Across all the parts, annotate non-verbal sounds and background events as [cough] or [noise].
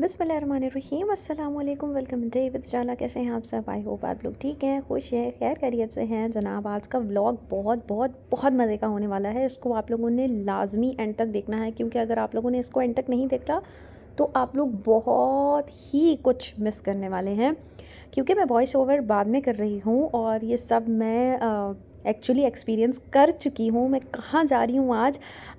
बिसमीम अल्लाम welcome day with जाला कैसे हैं आप सब आई होप आप लोग ठीक हैं खुश हैं खैर खैरियत से हैं जनाब आज का व्लॉग बहुत बहुत बहुत मज़े का होने वाला है इसको आप लोगों ने लाजमी एंड तक देखना है क्योंकि अगर आप लोगों ने इसको एंड तक नहीं देखा तो आप लोग बहुत ही कुछ मिस करने वाले हैं क्योंकि मैं वॉइस ओवर बाद में कर रही हूँ और ये सब मैं एक्चुअली एक्सपीरियंस कर चुकी हूँ मैं कहाँ जा रही हूँ आज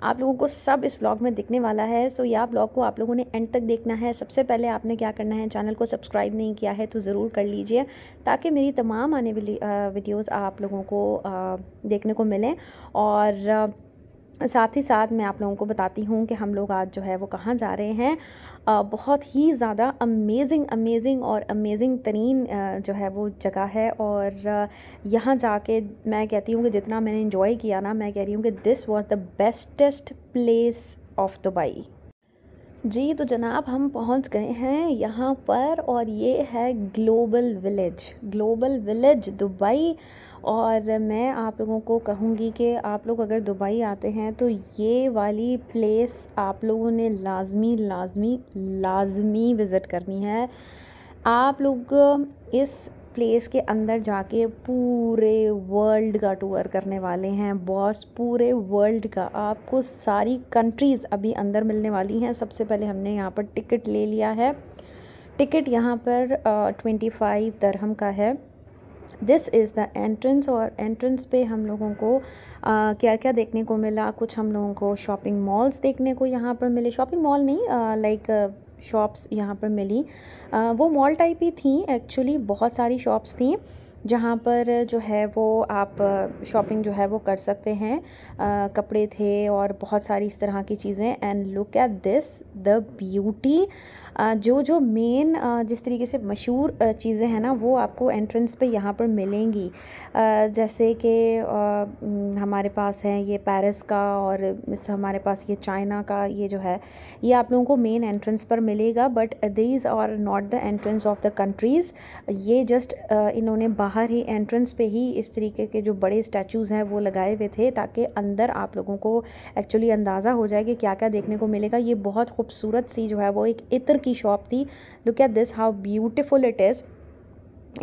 आप लोगों को सब इस ब्लॉग में दिखने वाला है सो या ब्लॉग को आप लोगों ने एंड तक देखना है सबसे पहले आपने क्या करना है चैनल को सब्सक्राइब नहीं किया है तो ज़रूर कर लीजिए ताकि मेरी तमाम आने वाली वीडियोज़ आप लोगों को देखने को मिलें और साथ ही साथ मैं आप लोगों को बताती हूँ कि हम लोग आज जो है वो कहाँ जा रहे हैं बहुत ही ज़्यादा अमेजिंग अमेजिंग और अमेजिंग तरीन जो है वो जगह है और यहाँ जाके मैं कहती हूँ कि जितना मैंने इन्जॉय किया ना मैं कह रही हूँ कि this was the bestest place of Dubai जी तो जनाब हम पहुंच गए हैं यहाँ पर और ये है global village global village Dubai और मैं आप लोगों को कहूँगी कि आप लोग अगर दुबई आते हैं तो ये वाली प्लेस आप लोगों ने लाजमी लाजमी लाजमी विज़िट करनी है आप लोग इस प्लेस के अंदर जाके पूरे वर्ल्ड का टूर करने वाले हैं बॉस पूरे वर्ल्ड का आपको सारी कंट्रीज़ अभी अंदर मिलने वाली हैं सबसे पहले हमने यहाँ पर टिकट ले लिया है टिकट यहाँ पर ट्वेंटी फाइव दरहम का है दिस इज़ द एंट्रेंस और एंट्रेंस पे हम लोगों को आ, क्या क्या देखने को मिला कुछ हम लोगों को शॉपिंग मॉल्स देखने को यहाँ पर मिले शॉपिंग मॉल नहीं लाइक शॉप्स यहाँ पर मिली आ, वो मॉल टाइप ही थी एक्चुअली बहुत सारी शॉप्स थी जहाँ पर जो है वो आप शॉपिंग जो है वो कर सकते हैं आ, कपड़े थे और बहुत सारी इस तरह की चीज़ें and look at this the beauty जो जो मेन जिस तरीके से मशहूर चीज़ें हैं ना वो आपको एंट्रेंस पे यहाँ पर मिलेंगी आ, जैसे कि हमारे पास है ये पेरिस का और हमारे पास ये चाइना का ये जो है ये आप लोगों को मेन एंट्रेंस पर मिल मिलेगा but these are not the entrance of the countries ये जस्ट इन्होंने बाहर ही एंट्रेंस पे ही इस तरीके के जो बड़े स्टैचूज़ हैं वो लगाए हुए थे ताकि अंदर आप लोगों को एक्चुअली अंदाज़ा हो जाए कि क्या क्या देखने को मिलेगा ये बहुत खूबसूरत सी जो है वो एक इत्र की शॉप थी look at this how beautiful it is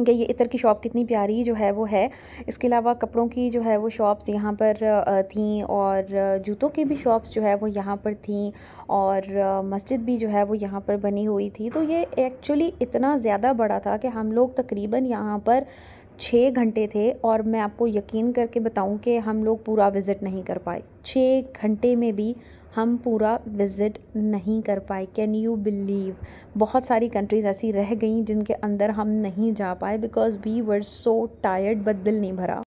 कि ये इतर की शॉप कितनी प्यारी जो है वो है इसके अलावा कपड़ों की जो है वो शॉप्स यहाँ पर थी और जूतों की भी शॉप्स जो है वो यहाँ पर थी और मस्जिद भी जो है वो यहाँ पर बनी हुई थी तो ये एक्चुअली इतना ज़्यादा बड़ा था कि हम लोग तकरीबन यहाँ पर छः घंटे थे और मैं आपको यकीन करके बताऊं कि हम लोग पूरा विज़िट नहीं कर पाए छः घंटे में भी हम पूरा विज़िट नहीं कर पाए कैन यू बिलीव बहुत सारी कंट्रीज़ ऐसी रह गई जिनके अंदर हम नहीं जा पाए because we were so tired but दिल नहीं भरा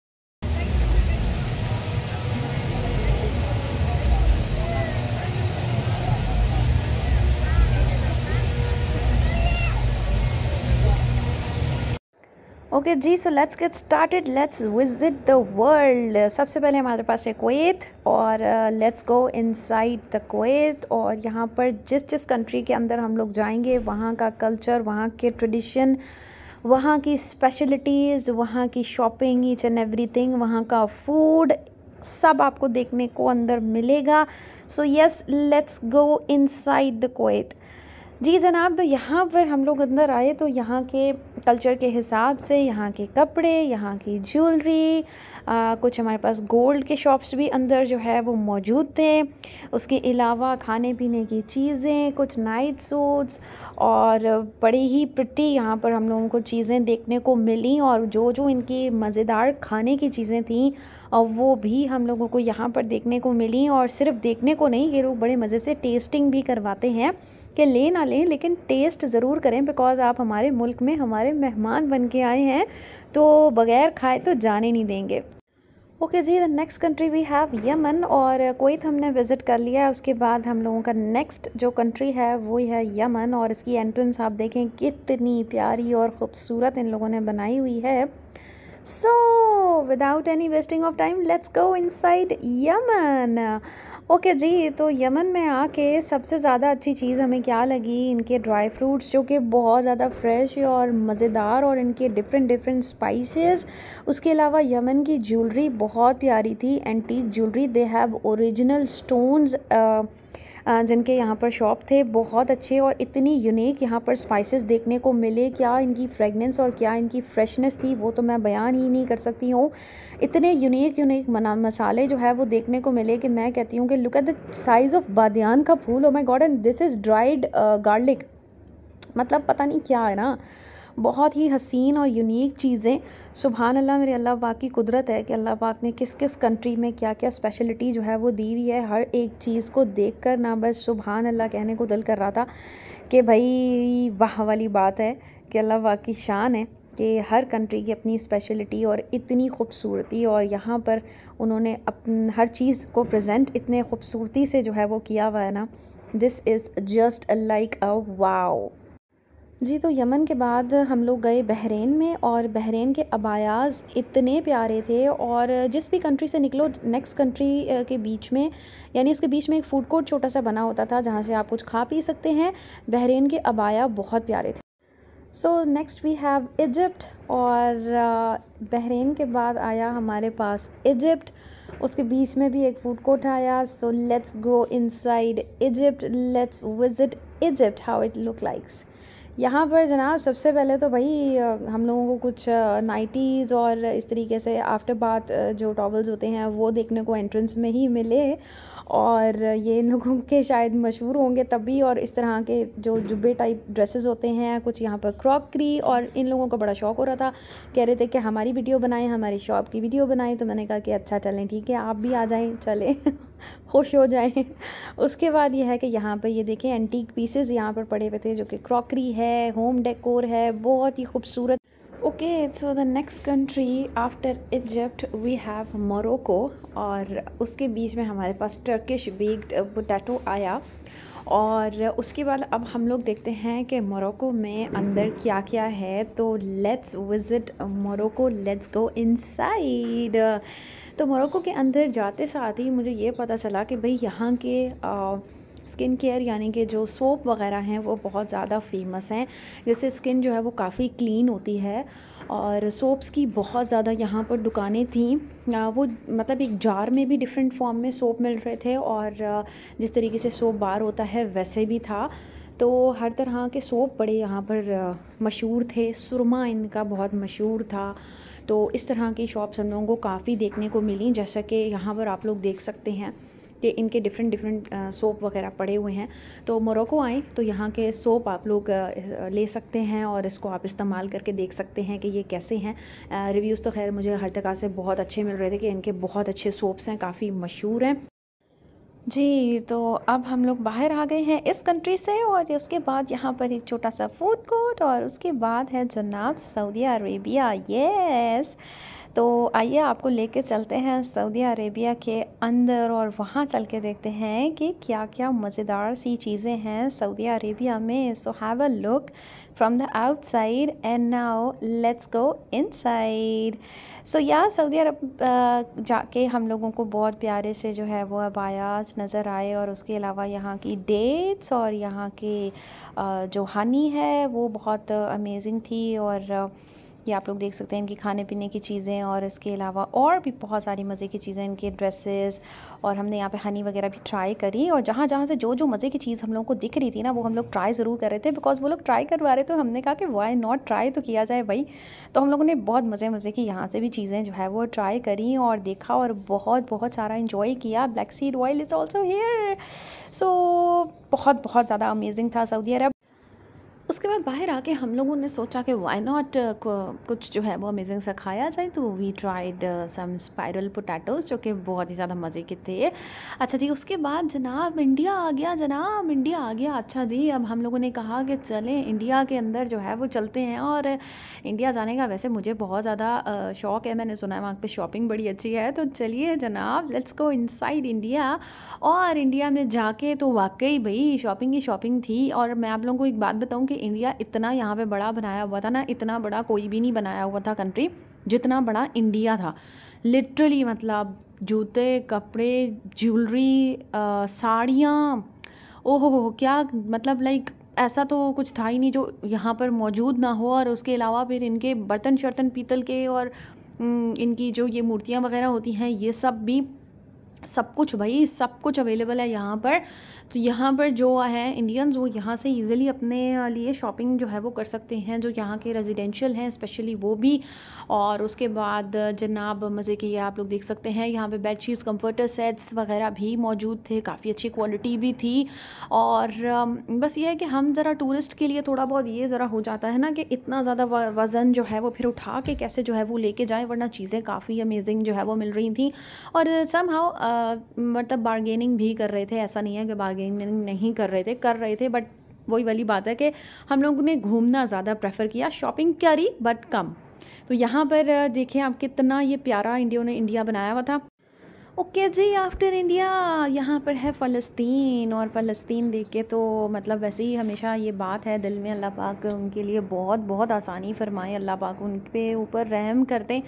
ओके जी so let's get started let's visit the world सबसे पहले हमारे पास है कोत और लेट्स गो इनसाइड द कोत और यहाँ पर जिस जिस कंट्री के अंदर हम लोग जाएंगे वहाँ का कल्चर वहाँ के ट्रेडिशन वहाँ की स्पेशलिटीज़ वहाँ की शॉपिंग ईच एंड एवरीथिंग वहाँ का फूड सब आपको देखने को अंदर मिलेगा so yes let's go inside the कोत जी जनाब तो यहाँ पर हम लोग अंदर आए तो यहाँ के कल्चर के हिसाब से यहाँ के कपड़े यहाँ की ज्वेलरी कुछ हमारे पास गोल्ड के शॉप्स भी अंदर जो है वो मौजूद थे उसके अलावा खाने पीने की चीज़ें कुछ नाइट सूट्स और बड़ी ही पिट्टी यहाँ पर हम लोगों को चीज़ें देखने को मिली और जो जो इनकी मज़ेदार खाने की चीज़ें थीं वो भी हम लोगों को यहाँ पर देखने को मिली और सिर्फ देखने को नहीं ये लोग बड़े मज़े से टेस्टिंग भी करवाते हैं कि ले ना लें लेकिन टेस्ट ज़रूर करें बिकॉज़ आप हमारे मुल्क में हमारे हमारे मेहमान बन के आए हैं तो बग़ैर खाए तो जाने नहीं देंगे ओके जी the next country we have Yemen और कोइत हमने विज़िट कर लिया है उसके बाद हम लोगों का नेक्स्ट जो कंट्री है वो है यमन और इसकी एंट्रेंस आप देखें कितनी प्यारी और ख़ूबसूरत इन लोगों ने बनाई हुई है so without any wasting of time let's go inside Yemen okay जी तो यमन में आके सबसे ज़्यादा अच्छी चीज़ हमें क्या लगी इनके ड्राई फ्रूट्स जो कि बहुत ज़्यादा फ्रेश और मज़ेदार और इनके डिफरेंट डिफरेंट स्पाइसेस उसके अलावा यमन की ज्वेलरी बहुत प्यारी थी antique jewellery they have original stones जिनके यहाँ पर शॉप थे बहुत अच्छे और इतनी यूनिक यहाँ पर स्पाइसेस देखने को मिले क्या इनकी फ्रेगनेंस और क्या इनकी फ्रेशनेस थी वो तो मैं बयान ही नहीं कर सकती हूँ इतने यूनिक यूनिक मसाले जो है वो देखने को मिले कि मैं कहती हूँ कि look at the size of बादियान का फूल oh my God and this is dried garlic मतलब पता नहीं क्या है ना बहुत ही हसीन और यूनिक चीज़ें सुबहान अल्लाह मेरे अल्लाह पाक की कुदरत है कि अल्लाह पाक ने किस किस कंट्री में क्या क्या स्पेशलिटी जो है वो दी हुई है हर एक चीज़ को देख कर ना बस सुबहान अल्लाह कहने को दिल कर रहा था कि भाई वाह वाली बात है कि अल्लाह पाक की शान है कि हर कंट्री की अपनी स्पेशलिटी और इतनी खूबसूरती और यहाँ पर उन्होंने अपन हर चीज़ को प्रेजेंट इतने खूबसूरती से जो है वो किया हुआ है ना this is just like a wow जी तो यमन के बाद हम लोग गए बहरीन में और बहरीन के अबायाज इतने प्यारे थे और जिस भी कंट्री से निकलो नेक्स्ट कंट्री के बीच में यानी उसके बीच में एक फूड कोर्ट छोटा सा बना होता था जहाँ से आप कुछ खा पी सकते हैं बहरीन के अबाया बहुत प्यारे थे so next we have Egypt और बहरीन के बाद आया हमारे पास इजिप्ट उसके बीच में भी एक फूड कोर्ट आया so let's go inside Egypt let's visit Egypt how it look likes यहाँ पर जनाब सबसे पहले तो भाई हम लोगों को कुछ नाइटीज़ और इस तरीके से आफ्टर बाथ जो टॉवल्स होते हैं वो देखने को एंट्रेंस में ही मिले और ये इन लोगों के शायद मशहूर होंगे तभी और इस तरह के जो जुब्बे टाइप ड्रेसेस होते हैं कुछ यहाँ पर क्रॉकरी और इन लोगों का बड़ा शौक हो रहा था कह रहे थे कि हमारी वीडियो बनाएं हमारी शॉप की वीडियो बनाएं तो मैंने कहा कि अच्छा चलें ठीक है आप भी आ जाएं चलें [laughs] खुश हो जाए उसके बाद यह है कि यहाँ पर ये देखें एंटीक पीसेस यहाँ पर पड़े हुए थे जो कि क्रॉकरी है होम डेकोर है बहुत ही खूबसूरत okay so the next country after Egypt we have Morocco और उसके बीच में हमारे पास टर्किश बेग्ड पोटैटो आया और उसके बाद अब हम लोग देखते हैं कि मोरको में अंदर क्या क्या है तो let's visit Morocco let's go inside तो मोरक्को के अंदर जाते साथ ही मुझे ये पता चला कि भाई यहाँ के आ, स्किन केयर यानी कि जो सोप वगैरह हैं वो बहुत ज़्यादा फेमस हैं जैसे स्किन जो है वो काफ़ी क्लीन होती है और सोप्स की बहुत ज़्यादा यहाँ पर दुकानें थीं वो मतलब एक जार में भी डिफरेंट फॉर्म में सोप मिल रहे थे और जिस तरीके से सोप बार होता है वैसे भी था तो हर तरह के सोप बड़े यहाँ पर मशहूर थे सुरमा इनका बहुत मशहूर था तो इस तरह की शॉप्स हम लोगों को काफ़ी देखने को मिली जैसा कि यहाँ पर आप लोग देख सकते हैं कि इनके डिफरेंट डिफरेंट सोप वगैरह पड़े हुए हैं तो मोरक्को आए तो यहाँ के सोप आप लोग ले सकते हैं और इसको आप इस्तेमाल करके देख सकते हैं कि ये कैसे हैं रिव्यूज़ तो खैर मुझे हर तक से बहुत अच्छे मिल रहे थे कि इनके बहुत अच्छे सोप्स हैं काफ़ी मशहूर हैं जी तो अब हम लोग बाहर आ गए हैं इस कंट्री से और उसके बाद यहाँ पर एक छोटा सा फूड कोर्ट और उसके बाद है जनाब सऊदी अरेबिया यस तो आइए आपको लेके चलते हैं सऊदी अरेबिया के अंदर और वहाँ चल के देखते हैं कि क्या क्या मज़ेदार सी चीज़ें हैं सऊदी अरेबिया में so have a look from the outside and now let's go inside so या सऊदी अरब जाके हम लोगों को बहुत प्यारे से जो है वो अबायास नज़र आए और उसके अलावा यहाँ की डेट्स और यहाँ के जो हनी है वो बहुत अमेजिंग थी और कि आप लोग देख सकते हैं इनकी खाने पीने की चीज़ें और इसके अलावा और भी बहुत सारी मज़े की चीज़ें इनके ड्रेसेस और हमने यहाँ पे हनी वगैरह भी ट्राई करी और जहाँ जहाँ से जो जो मज़े की चीज़ हम लोग को दिख रही थी ना वो हम लोग ट्राई ज़रूर कर रहे थे बिकॉज़ वो लोग ट्राई करवा रहे थे हमने कहा कि वाई नॉट ट्राई तो किया जाए भाई तो हम लोगों ने बहुत मज़े मज़े की यहाँ से भी चीज़ें जो है वो ट्राई करी और देखा और बहुत बहुत सारा इन्जॉय किया black seed oil is also here so बहुत बहुत ज़्यादा अमेजिंग था सऊदी अरब उसके बाद बाहर आके हम लोगों ने सोचा कि वाई नॉट uh, कुछ जो है वो अमेजिंग सा खाया जाए तो we tried some spiral potatoes जो कि बहुत ही ज़्यादा मज़े के थे अच्छा जी उसके बाद जनाब इंडिया आ गया जनाब इंडिया आ गया अच्छा जी अब हम लोगों ने कहा कि चलें इंडिया के अंदर जो है वो चलते हैं और इंडिया जाने का वैसे मुझे बहुत ज़्यादा uh, शौक़ है मैंने सुना है वहाँ पर शॉपिंग बड़ी अच्छी है तो चलिए जनाब लेट्स गो इनसाइड इंडिया और इंडिया में जाके तो वाकई भाई शॉपिंग ही शॉपिंग थी और मैं आप लोगों को एक बात बताऊँ कि इंडिया इतना यहाँ पे बड़ा बनाया हुआ था ना इतना बड़ा कोई भी नहीं बनाया हुआ था कंट्री जितना बड़ा इंडिया था लिटरली मतलब जूते कपड़े ज्वेलरी साड़ियाँ ओहो हो क्या मतलब लाइक ऐसा तो कुछ था ही नहीं जो यहाँ पर मौजूद ना हो और उसके अलावा फिर इनके बर्तन शर्तन पीतल के और इनकी जो ये मूर्तियाँ वगैरह होती हैं ये सब भी सब कुछ भाई सब कुछ अवेलेबल है यहाँ पर तो यहाँ पर जो है इंडियंस वो यहाँ से इजीली अपने लिए शॉपिंग जो है वो कर सकते हैं जो यहाँ के रेजिडेंशियल हैं स्पेशली वो भी और उसके बाद जनाब मज़े के आप लोग देख सकते हैं यहाँ पे शीट्स कम्फर्टर सेट्स वगैरह भी मौजूद थे काफ़ी अच्छी क्वालिटी भी थी और बस ये है कि हम ज़रा टूरिस्ट के लिए थोड़ा बहुत ये ज़रा हो जाता है ना कि इतना ज़्यादा वज़न जो है वो फिर उठा के कैसे जो है वो लेके जाएँ वरना चीज़ें काफ़ी अमेजिंग जो है वो मिल रही थी और सम हाउ मतलब बार्गेनिंग भी कर रहे थे ऐसा नहीं है कि बारगेनिंग नहीं कर रहे थे कर रहे थे बट वही वाली बात है कि हम लोगों ने घूमना ज़्यादा प्रेफर किया शॉपिंग करी बट कम तो यहाँ पर देखें आप कितना ये प्यारा इंडियो ने इंडिया बनाया हुआ था ओके जी आफ्टर इंडिया यहाँ पर है फ़लस्तीन और फ़लस्तीन देख के तो मतलब वैसे ही हमेशा ये बात है दिल में अल्लाह पाक उनके लिए बहुत बहुत आसानी फरमाए अल्लाह पाक उन पे ऊपर रहम करते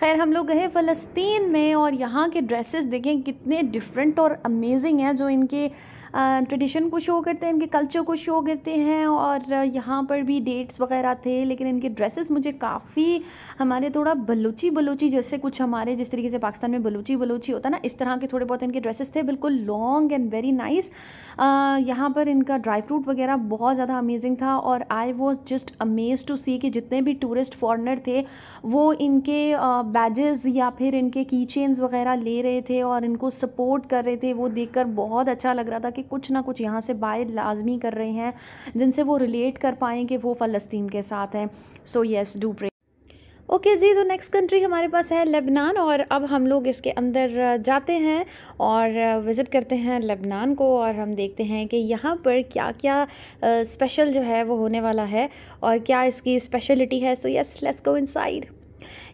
खैर हम लोग गए फ़लस्तीन में और यहाँ के ड्रेसेस देखें कितने डिफरेंट और अमेजिंग हैं जो इनके ट्रेडिशन को शो करते हैं इनके कल्चर को शो करते हैं और यहाँ पर भी डेट्स वगैरह थे लेकिन इनके ड्रेसेस मुझे काफ़ी हमारे थोड़ा बलूची बलूची जैसे कुछ हमारे जिस तरीके से पाकिस्तान में बलूची बलूची होता ना इस तरह के थोड़े बहुत इनके ड्रेसेस थे बिल्कुल लॉन्ग एंड वेरी नाइस यहाँ पर इनका ड्राई फ्रूट वगैरह बहुत ज़्यादा अमेजिंग था और I was just amaze to see कि जितने भी टूरिस्ट फॉरनर थे वो इनके बैजेस या फिर इनके की चेन्स वगैरह ले रहे थे और इनको सपोर्ट कर रहे थे वो देखकर बहुत अच्छा लग रहा था कि कुछ ना कुछ यहाँ से बाय लाजमी कर रहे हैं जिनसे वो रिलेट कर पाएँ कि वो फ़लस्तीन के साथ हैं so yes do pray okay okay जी तो नेक्स्ट कंट्री हमारे पास है लेबनान और अब हम लोग इसके अंदर जाते हैं और विज़िट करते हैं लेबनान को और हम देखते हैं कि यहाँ पर क्या क्या स्पेशल जो है वो होने वाला है और क्या इसकी स्पेशलिटी है so yes let's go inside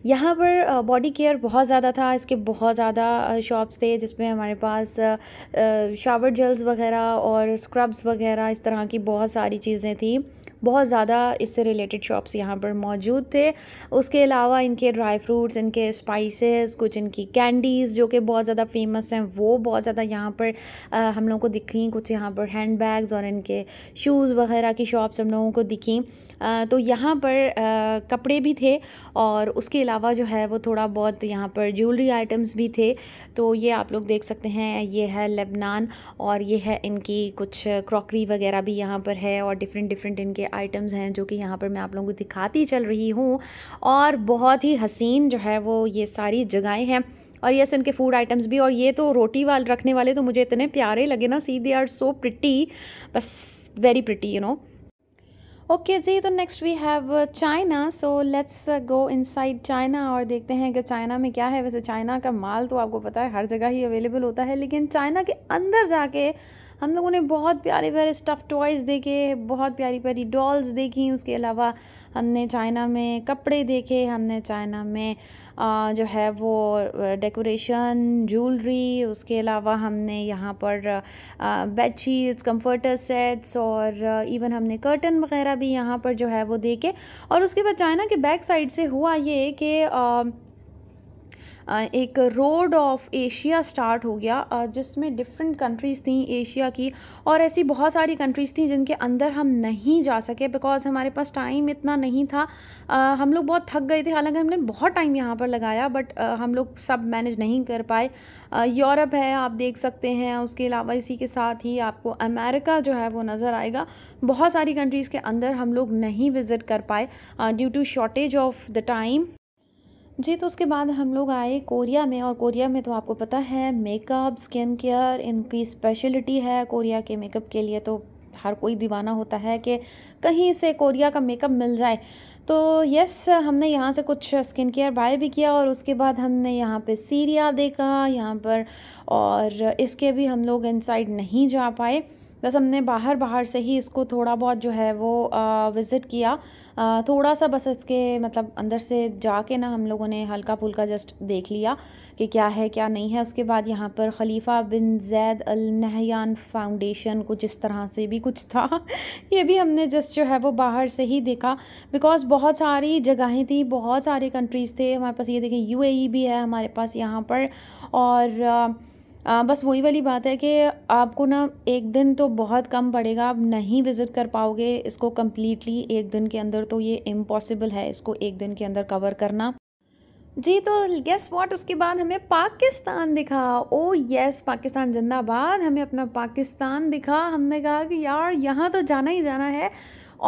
यहाँ पर बॉडी केयर बहुत ज़्यादा था इसके बहुत ज़्यादा शॉप्स थे जिसमें हमारे पास शावर जेल्स वगैरह और स्क्रब्स वगैरह इस तरह की बहुत सारी चीज़ें थी बहुत ज़्यादा इससे रिलेटेड शॉप्स यहाँ पर मौजूद थे उसके अलावा इनके ड्राई फ्रूट्स इनके स्पाइसेस कुछ इनकी कैंडीज़ जो कि बहुत ज़्यादा फेमस हैं वो बहुत ज़्यादा यहाँ पर आ, हम लोगों को दिखी कुछ यहाँ पर हैंड बैग्स और इनके शूज़ वगैरह की शॉप्स हम लोगों को दिखी आ, तो यहाँ पर आ, कपड़े भी थे और उसके अलावा जो है वो थोड़ा बहुत यहाँ पर ज्वेलरी आइटम्स भी थे तो ये आप लोग देख सकते हैं ये है लेबनान और ये है इनकी कुछ क्रॉकरी वगैरह भी यहाँ पर है और डिफरेंट डिफरेंट इनके आइटम्स हैं जो कि यहाँ पर मैं आप लोगों को दिखाती चल रही हूँ और बहुत ही हसीन जो है वो ये सारी जगहें हैं और यस इनके फूड आइटम्स भी और ये तो रोटी वाल रखने वाले तो मुझे इतने प्यारे लगे ना see they are so pretty बस very pretty you know okay जी तो next we have China so let's go inside China और देखते हैं कि चाइना में क्या है वैसे चाइना का माल तो आपको पता है हर जगह ही अवेलेबल होता है लेकिन चाइना के अंदर जाके हम लोगों ने बहुत प्यारे प्यारे स्टफ़ टॉयज़ देखे बहुत प्यारी प्यारी डॉल्स देखी उसके अलावा हमने चाइना में कपड़े देखे हमने चाइना में जो है वो डेकोरेशन ज्वेलरी उसके अलावा हमने यहाँ पर बेड शीट्स कम्फर्टर सेट्स और इवन हमने कर्टन वगैरह भी यहाँ पर जो है वो देखे और उसके बाद चाइना के बैक साइड से हुआ ये कि एक रोड ऑफ एशिया स्टार्ट हो गया जिसमें डिफरेंट कंट्रीज़ थी एशिया की और ऐसी बहुत सारी कंट्रीज़ थी जिनके अंदर हम नहीं जा सके बिकॉज़ हमारे पास टाइम इतना नहीं था हम लोग बहुत थक गए थे हालांकि हमने बहुत टाइम यहाँ पर लगाया बट हम लोग सब मैनेज नहीं कर पाए यूरोप है आप देख सकते हैं उसके अलावा इसी के साथ ही आपको अमेरिका जो है वो नज़र आएगा बहुत सारी कंट्रीज़ के अंदर हम लोग नहीं विज़िट कर पाए due to shortage of the time जी तो उसके बाद हम लोग आए कोरिया में और कोरिया में तो आपको पता है मेकअप स्किन केयर इनकी स्पेशलिटी है कोरिया के मेकअप के लिए तो हर कोई दीवाना होता है कि कहीं से कोरिया का मेकअप मिल जाए तो यस हमने यहाँ से कुछ स्किन केयर बाय भी किया और उसके बाद हमने यहाँ पे सीरिया देखा यहाँ पर और इसके भी हम लोग इनसाइड नहीं जा पाए बस हमने बाहर बाहर से ही इसको थोड़ा बहुत जो है वो विज़िट किया आ, थोड़ा सा बस इसके मतलब अंदर से जाके ना हम लोगों ने हल्का फुल्का जस्ट देख लिया कि क्या है क्या नहीं है उसके बाद यहाँ पर Khalifa bin Zayed Al Nahyan foundation कुछ इस तरह से भी कुछ था [laughs] ये भी हमने जस्ट जो है वो बाहर से ही देखा बिकॉज़ बहुत सारी जगहें थी बहुत सारे कंट्रीज़ थे हमारे पास ये देखें यू e भी है हमारे पास यहाँ पर और आ, बस वही वाली बात है कि आपको ना एक दिन तो बहुत कम पड़ेगा आप नहीं विज़िट कर पाओगे इसको कम्प्लीटली एक दिन के अंदर तो ये इम्पॉसिबल है इसको एक दिन के अंदर कवर करना जी तो गेस व्हाट उसके बाद हमें पाकिस्तान दिखा ओ oh यस पाकिस्तान जिंदाबाद हमें अपना पाकिस्तान दिखा हमने कहा कि यार यहाँ तो जाना ही जाना है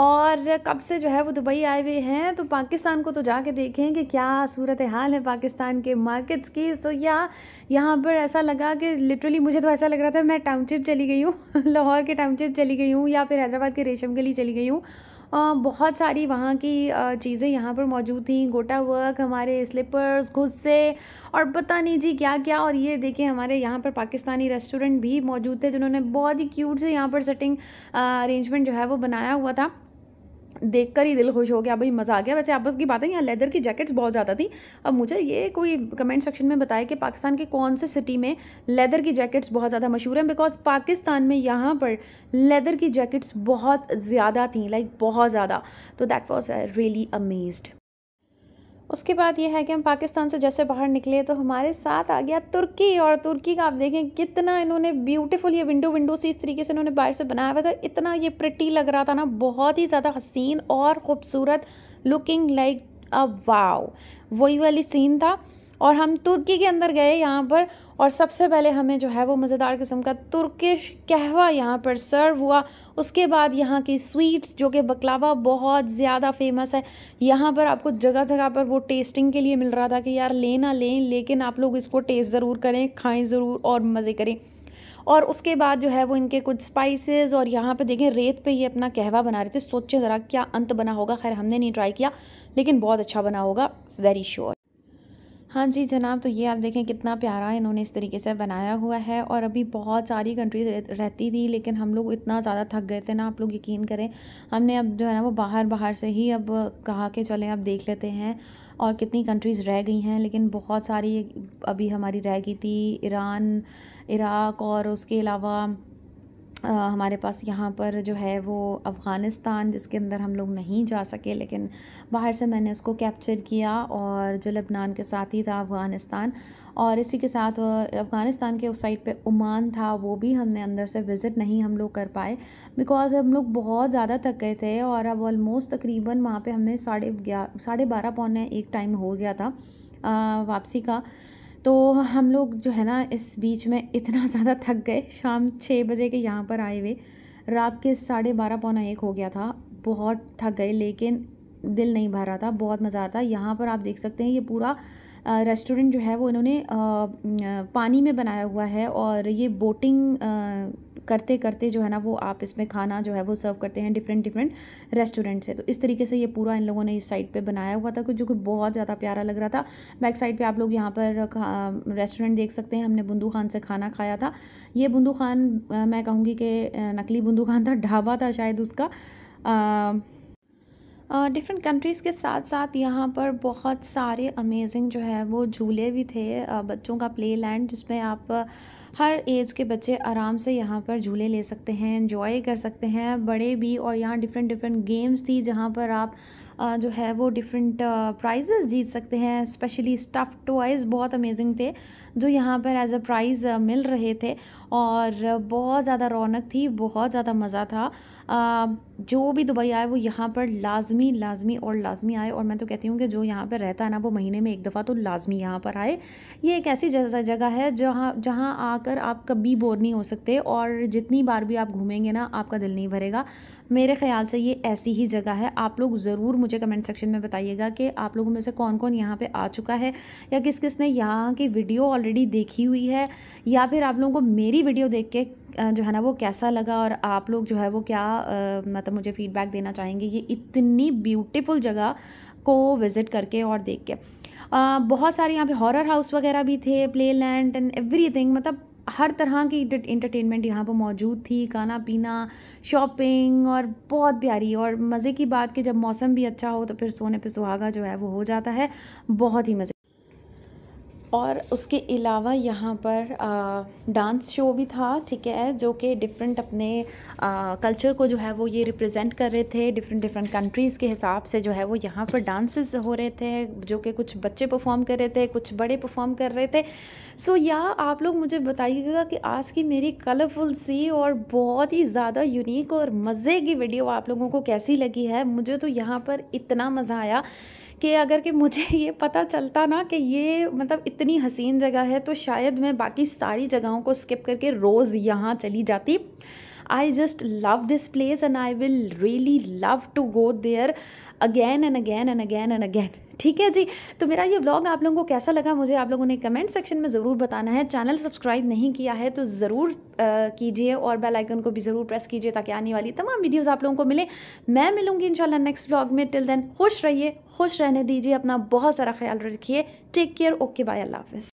और कब से जो है वो दुबई आए हुए हैं तो पाकिस्तान को तो जाके देखें कि क्या सूरत हाल है पाकिस्तान के मार्केट्स की तो या यहाँ पर ऐसा लगा कि लिटरली मुझे तो ऐसा लग रहा था मैं टाउनशिप चली गई हूँ [laughs] लाहौर के टाउनशिप चली गई हूँ या फिर हैदराबाद के रेशम गली चली गई हूँ बहुत सारी वहाँ की चीज़ें यहाँ पर मौजूद थी गोटा वर्क हमारे स्लीपर्स गुस्से और पता नहीं जी क्या क्या और ये देखिए हमारे यहाँ पर पाकिस्तानी रेस्टोरेंट भी मौजूद थे जिन्होंने बहुत ही क्यूट से यहाँ पर सेटिंग अरेंजमेंट जो है वो बनाया हुआ था देखकर ही दिल खुश हो गया भाई मज़ा आ गया वैसे आपस की बात है यहाँ लेदर की जैकेट्स बहुत ज़्यादा थी अब मुझे ये कोई कमेंट सेक्शन में बताया कि पाकिस्तान के कौन से सिटी में लेदर की जैकेट्स बहुत ज़्यादा मशहूर हैं बिकॉज पाकिस्तान में यहाँ पर लेदर की जैकेट्स बहुत ज़्यादा थी लाइक like, बहुत ज़्यादा तो दैट वॉज रियली अमेज्ड उसके बाद ये है कि हम पाकिस्तान से जैसे बाहर निकले तो हमारे साथ आ गया तुर्की और तुर्की का आप देखें कितना इन्होंने ब्यूटीफुल ये विंडो विंडो से इस तरीके से इन्होंने बाहर से बनाया हुआ था इतना ये प्रटी लग रहा था ना बहुत ही ज़्यादा हसीन और ख़ूबसूरत लुकिंग लाइक अ वाव वही वाली सीन था और हम तुर्की के अंदर गए यहाँ पर और सबसे पहले हमें जो है वो मज़ेदार किस्म का तुर्किश कहवा यहाँ पर सर्व हुआ उसके बाद यहाँ की स्वीट्स जो कि बकलावा बहुत ज़्यादा फेमस है यहाँ पर आपको जगह जगह पर वो टेस्टिंग के लिए मिल रहा था कि यार लेना लें लेकिन आप लोग इसको टेस्ट ज़रूर करें खाएँ ज़रूर और मज़े करें और उसके बाद जो है वो इनके कुछ स्पाइसेस और यहाँ पे देखें रेत पे ये अपना कहवा बना रहे थे सोचे ज़रा क्या अंत बना होगा खैर हमने नहीं ट्राई किया लेकिन बहुत अच्छा बना होगा वेरी श्योर हाँ जी जनाब तो ये आप देखें कितना प्यारा इन्होंने इस तरीके से बनाया हुआ है और अभी बहुत सारी कंट्रीज रहती थी लेकिन हम लोग इतना ज़्यादा थक गए थे ना आप लोग यकीन करें हमने अब जो है ना वो बाहर बाहर से ही अब कहा कि चले अब देख लेते हैं और कितनी कंट्रीज़ रह गई हैं लेकिन बहुत सारी अभी हमारी रह गई थी ईरान इराक और उसके अलावा हमारे पास यहाँ पर जो है वो अफ़गानिस्तान जिसके अंदर हम लोग नहीं जा सके लेकिन बाहर से मैंने उसको कैप्चर किया और जो लबनान के साथ ही था अफ़गानिस्तान और इसी के साथ अफ़गानिस्तान के उस साइड पे उमान था वो भी हमने अंदर से विज़िट नहीं हम लोग कर पाए बिकॉज़ हम लोग बहुत ज़्यादा थक गए थे और अब ऑलमोस्ट तकरीबन वहाँ पर हमें साढ़े ग्यारह साढ़े बारह पौने एक टाइम हो गया था वापसी का तो हम लोग जो है ना इस बीच में इतना [laughs] ज़्यादा थक गए शाम छः बजे के यहाँ पर आए हुए रात के साढ़े बारह पौना एक हो गया था बहुत थक गए लेकिन दिल नहीं भर रहा था बहुत मज़ा आता यहाँ पर आप देख सकते हैं ये पूरा रेस्टोरेंट जो है वो इन्होंने पानी में बनाया हुआ है और ये बोटिंग करते करते जो है ना वो आप इसमें खाना जो है वो सर्व करते हैं डिफरेंट डिफरेंट रेस्टोरेंट से तो इस तरीके से ये पूरा इन लोगों ने इस साइड पे बनाया हुआ था जो कि बहुत ज़्यादा प्यारा लग रहा था बैक साइड पे आप लोग यहाँ पर रेस्टोरेंट देख सकते हैं हमने बुंदू खान से खाना खाया था ये बुंदू खान मैं कहूँगी कि नकली बुंदू खान था ढाबा था शायद उसका आ, डिफरेंट कंट्रीज़ के साथ साथ यहाँ पर बहुत सारे अमेजिंग जो है वो झूले भी थे बच्चों का प्ले लैंड जिसमें आप हर एज के बच्चे आराम से यहाँ पर झूले ले सकते हैं इन्जॉय कर सकते हैं बड़े भी और यहाँ डिफरेंट डिफरेंट गेम्स थी जहाँ पर आप जो है वो डिफरेंट प्राइजेस जीत सकते हैं स्पेशली स्टफ़ टॉयज़ बहुत अमेजिंग थे जो यहाँ पर एज अ प्राइज़ मिल रहे थे और बहुत ज़्यादा रौनक थी बहुत ज़्यादा मज़ा था जो भी दुबई आए वो यहाँ पर लाजमी लाजमी और लाजमी आए और मैं तो कहती हूँ कि जो यहाँ पर रहता है ना वो महीने में एक दफ़ा तो लाजमी यहाँ पर आए ये एक ऐसी जगह है जहाँ जहाँ आकर आप कभी बोर नहीं हो सकते और जितनी बार भी आप घूमेंगे ना आपका दिल नहीं भरेगा मेरे ख्याल से ये ऐसी ही जगह है आप लोग ज़रूर मुझे कमेंट सेक्शन में बताइएगा कि आप लोगों में से कौन कौन यहाँ पे आ चुका है या किस किस ने यहाँ की वीडियो ऑलरेडी देखी हुई है या फिर आप लोगों को मेरी वीडियो देख के जो है ना वो कैसा लगा और आप लोग जो है वो क्या मतलब मुझे फ़ीडबैक देना चाहेंगे ये इतनी ब्यूटीफुल जगह को विज़िट करके और देख के आ, बहुत सारे यहाँ पे हॉरर हाउस वगैरह भी थे प्ले लैंड एंड एवरीथिंग मतलब हर तरह की इंटरटेनमेंट यहाँ पर मौजूद थी खाना पीना शॉपिंग और बहुत प्यारी और मज़े की बात कि जब मौसम भी अच्छा हो तो फिर सोने पे सुहागा जो है वो हो जाता है बहुत ही मज़े और उसके अलावा यहाँ पर डांस शो भी था ठीक है जो कि डिफरेंट अपने कल्चर को जो है वो ये रिप्रेजेंट कर रहे थे डिफरेंट डिफरेंट कंट्रीज़ के हिसाब से जो है वो यहाँ पर डांसेस हो रहे थे जो कि कुछ बच्चे परफॉर्म कर रहे थे कुछ बड़े परफॉर्म कर रहे थे सो so, या आप लोग मुझे बताइएगा कि आज की मेरी कलरफुल सी और बहुत ही ज़्यादा यूनिक और मज़े की वीडियो आप लोगों को कैसी लगी है मुझे तो यहाँ पर इतना मज़ा आया कि अगर कि मुझे ये पता चलता ना कि ये मतलब इतनी हसीन जगह है तो शायद मैं बाकी सारी जगहों को स्किप करके रोज़ यहाँ चली जाती I just love this place and I will really love to go there again and again and again and again ठीक है जी तो मेरा ये ब्लॉग आप लोगों को कैसा लगा मुझे आप लोगों ने कमेंट सेक्शन में ज़रूर बताना है चैनल सब्सक्राइब नहीं किया है तो ज़रूर कीजिए और बेल आइकन को भी ज़रूर प्रेस कीजिए ताकि आने वाली तमाम वीडियोस आप लोगों को मिले मैं मिलूंगी इंशाल्लाह नेक्स्ट ब्लॉग में टिल देन खुश रहिए खुश रहने दीजिए अपना बहुत सारा ख्याल रखिए टेक केयर ओके बाय अल्लाह हाफिज़